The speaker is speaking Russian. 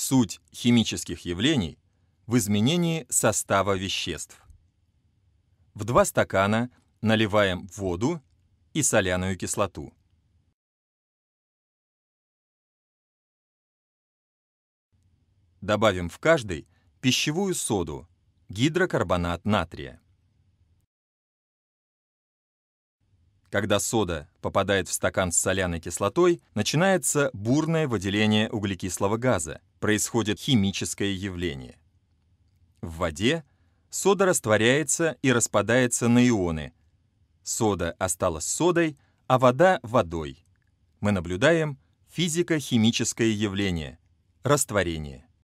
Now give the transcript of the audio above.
Суть химических явлений в изменении состава веществ. В два стакана наливаем воду и соляную кислоту. Добавим в каждый пищевую соду, гидрокарбонат натрия. Когда сода попадает в стакан с соляной кислотой, начинается бурное выделение углекислого газа. Происходит химическое явление. В воде сода растворяется и распадается на ионы. Сода осталась содой, а вода — водой. Мы наблюдаем физико-химическое явление — растворение.